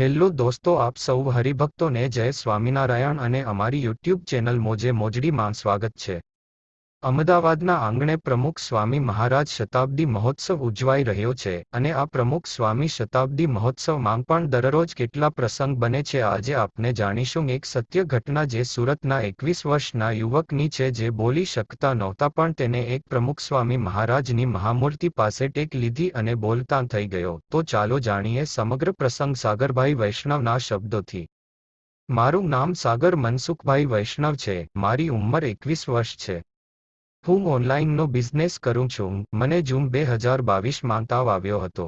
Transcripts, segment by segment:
hello દોસ્તો આપ સૌ હરિભક્તોને જય સ્વામિનારાયણ અને અમારી યુટ્યુબ ચેનલ મોજે મોજડીમાં સ્વાગત છે અમદાવાદના આંગણે પ્રમુખ સ્વામી મહારાજ શતાબ્દી મહોત્સવ ઉજવાઈ રહ્યો છે અને આ પ્રમુખ સ્વામી શતાબ્દી મહોત્સવમાં પણ દરરોજ કેટલા પ્રસંગ બને છે આજે આપને જાણીશું એક સત્ય ઘટના જે સુરતના એકવીસ વર્ષના યુવકની છે જે બોલી શકતા નહોતા પણ તેને એક પ્રમુખ સ્વામી મહારાજની મહામૂર્તિ પાસે ટેક લીધી અને બોલતા થઈ ગયો તો ચાલો જાણીએ સમગ્ર પ્રસંગ સાગરભાઈ વૈષ્ણવના શબ્દોથી મારું નામ સાગર મનસુખભાઈ વૈષ્ણવ છે મારી ઉંમર એકવીસ વર્ષ છે હું ઓનલાઇનનો બિઝનેસ કરું છું મને જૂન બે હજાર બાવીસમાં તાવ આવ્યો હતો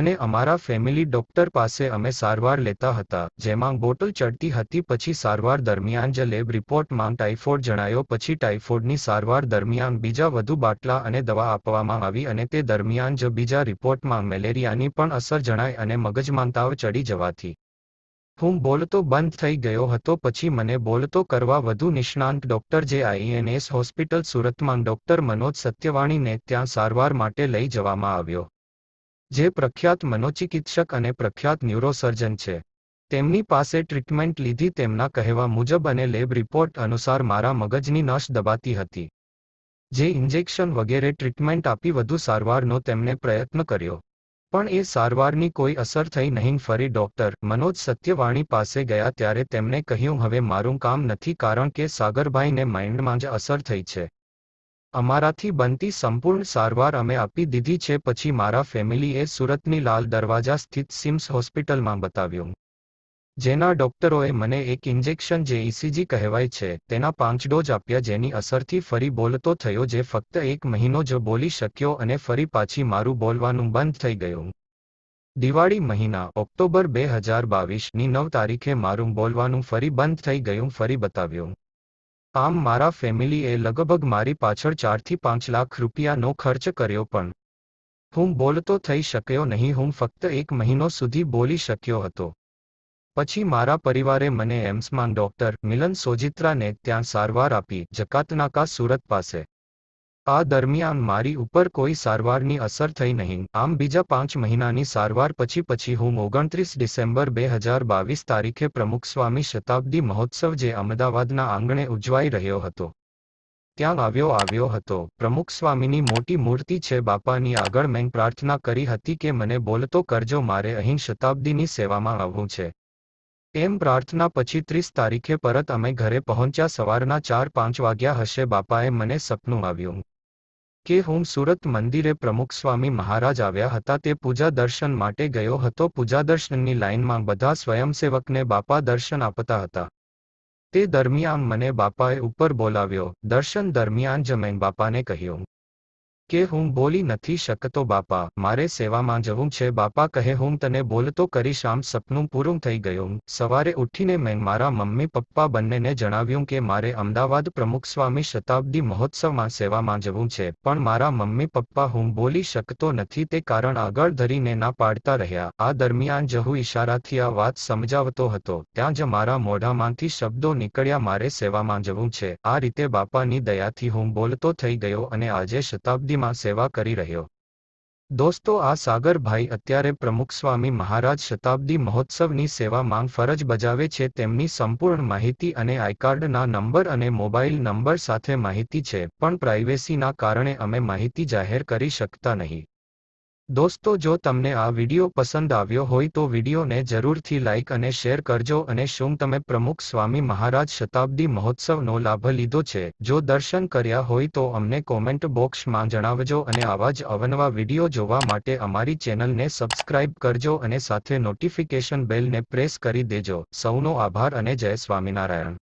અને અમારા ફેમિલી ડોક્ટર પાસે અમે સારવાર લેતા હતા જેમાં બોટલ ચડતી હતી પછી સારવાર દરમિયાન જ લેબ રિપોર્ટમાં ટાઇફોઇડ જણાયો પછી ટાઇફોઇડની સારવાર દરમિયાન બીજા વધુ બાટલા અને દવા આપવામાં આવી અને તે દરમિયાન જ બીજા રિપોર્ટમાં મેલેરિયાની પણ અસર જણાય અને મગજમાં તાવ ચડી જવાથી હું બોલતો બંધ થઈ ગયો હતો પછી મને બોલતો કરવા વધુ નિષ્ણાંત ડોક્ટર જે આઈએનએસ હોસ્પિટલ સુરતમાં ડોક્ટર મનોજ સત્યવાણીને ત્યાં સારવાર માટે લઈ જવામાં આવ્યો જે પ્રખ્યાત મનોચિકિત્સક અને પ્રખ્યાત ન્યુરોસર્જન છે તેમની પાસે ટ્રીટમેન્ટ લીધી તેમના કહેવા મુજબ અને લેબ રિપોર્ટ અનુસાર મારા મગજની નશ દબાતી હતી જે ઇન્જેક્શન વગેરે ટ્રીટમેન્ટ આપી વધુ સારવારનો તેમણે પ્રયત્ન કર્યો પણ એ સારવારની કોઈ અસર થઈ નહીં ફરી ડોક્ટર મનોજ સત્યવાણી પાસે ગયા ત્યારે તેમણે કહ્યું હવે મારું કામ નથી કારણ કે સાગરભાઈને માઇન્ડમાં જ અસર થઈ છે અમારાથી બનતી સંપૂર્ણ સારવાર અમે આપી દીધી છે પછી મારા ફેમિલીએ સુરતની લાલ દરવાજા સ્થિત સિમ્સ હોસ્પિટલમાં બતાવ્યું જેના ડોક્ટરોએ મને એક ઇન્જેક્શન જે ઇસીજી કહેવાય છે તેના પાંચ ડોઝ આપ્યા જેની અસરથી ફરી બોલતો થયો જે ફક્ત એક મહિનો જ બોલી શક્યો અને ફરી પાછી મારું બોલવાનું બંધ થઈ ગયું દિવાળી મહિના ઓક્ટોબર બે હજાર બાવીસની નવ તારીખે મારું બોલવાનું ફરી બંધ થઈ ગયું ફરી બતાવ્યું આમ મારા ફેમિલીએ લગભગ મારી પાછળ ચારથી પાંચ લાખ રૂપિયાનો ખર્ચ કર્યો પણ હું બોલતો થઈ શક્યો નહીં હું ફક્ત એક મહિનો સુધી બોલી શક્યો હતો પછી મારા પરિવારે મને એમ્સમાં ડોક્ટર મિલન સોજિત્રાને ત્યાં સારવાર આપી જકાતનાકા સુરત પાસે આ દરમિયાન મારી ઉપર કોઈ સારવારની અસર થઈ નહીં આમ બીજા પાંચ મહિનાની સારવાર પછી પછી હું ઓગણત્રીસ ડિસેમ્બર બે હજાર બાવીસ તારીખે પ્રમુખ સ્વામી શતાબ્દી મહોત્સવ જે અમદાવાદના આંગણે ઉજવાઈ રહ્યો હતો ત્યાં આવ્યો આવ્યો હતો પ્રમુખ સ્વામીની મોટી મૂર્તિ છે બાપાની આગળ મેં પ્રાર્થના કરી હતી કે મને બોલતો કરજો મારે અહીં શતાબ્દીની સેવામાં આવવું છે એમ પ્રાર્થના પછી ત્રીસ તારીખે પરત અમે ઘરે પહોંચ્યા સવારના ચાર પાંચ વાગ્યા હશે બાપાએ મને સપનું આવ્યું કે હું સુરત મંદિરે પ્રમુખ સ્વામી મહારાજ આવ્યા હતા તે પૂજા દર્શન માટે ગયો હતો પૂજા દર્શનની લાઇનમાં બધા સ્વયંસેવકને બાપા દર્શન આપતા હતા તે દરમિયાન મને બાપાએ ઉપર બોલાવ્યો દર્શન દરમિયાન જ મેં બાપાને કહ્યું કે હું બોલી નથી શકતો બાપા મારે સેવામાં જવું છે બાપા કહે હું તને બોલતો કરીશ આમ સપનું પૂરું થઈ ગયું સવારે ઉઠીને મેં મારા મમ્મી પપ્પા બંનેને જણાવ્યું કે મારે અમદાવાદ પ્રમુખ સ્વામી શતાબ્દી મહોત્સવમાં સેવામાં જવું છે પણ મારા મમ્મી પપ્પા હું બોલી શકતો નથી તે કારણ આગળ ધરીને ના પાડતા રહ્યા આ દરમિયાન જહુ હું ઇશારાથી આ વાત સમજાવતો હતો ત્યાં જ મારા મોઢામાંથી શબ્દો નીકળ્યા મારે સેવામાં જવું છે આ રીતે બાપાની દયાથી હું બોલતો થઈ ગયો અને આજે શતાબ્દી ભક્તિમાં સેવા કરી રહ્યો દોસ્તો આ સાગરભાઈ અત્યારે પ્રમુખ સ્વામી મહારાજ શતાબ્દી મહોત્સવની સેવામાં ફરજ બજાવે છે તેમની સંપૂર્ણ માહિતી અને આઈકાર્ડના નંબર અને મોબાઈલ નંબર સાથે માહિતી છે પણ પ્રાઇવેસીના કારણે અમે માહિતી જાહેર કરી શકતા નહીં દોસ્તો જો તમને આ વિડીયો પસંદ આવ્યો હોય તો વિડીયોને જરૂરથી લાઇક અને શેર કરજો અને શું તમે પ્રમુખ સ્વામી મહારાજ શતાબ્દી મહોત્સવનો લાભ લીધો છે જો દર્શન કર્યા હોય તો અમને કોમેન્ટ બોક્સમાં જણાવજો અને આવા જ અવનવા વિડીયો જોવા માટે અમારી ચેનલને સબસ્ક્રાઇબ કરજો અને સાથે નોટિફિકેશન બેલને પ્રેસ કરી દેજો સૌનો આભાર અને જય સ્વામિનારાયણ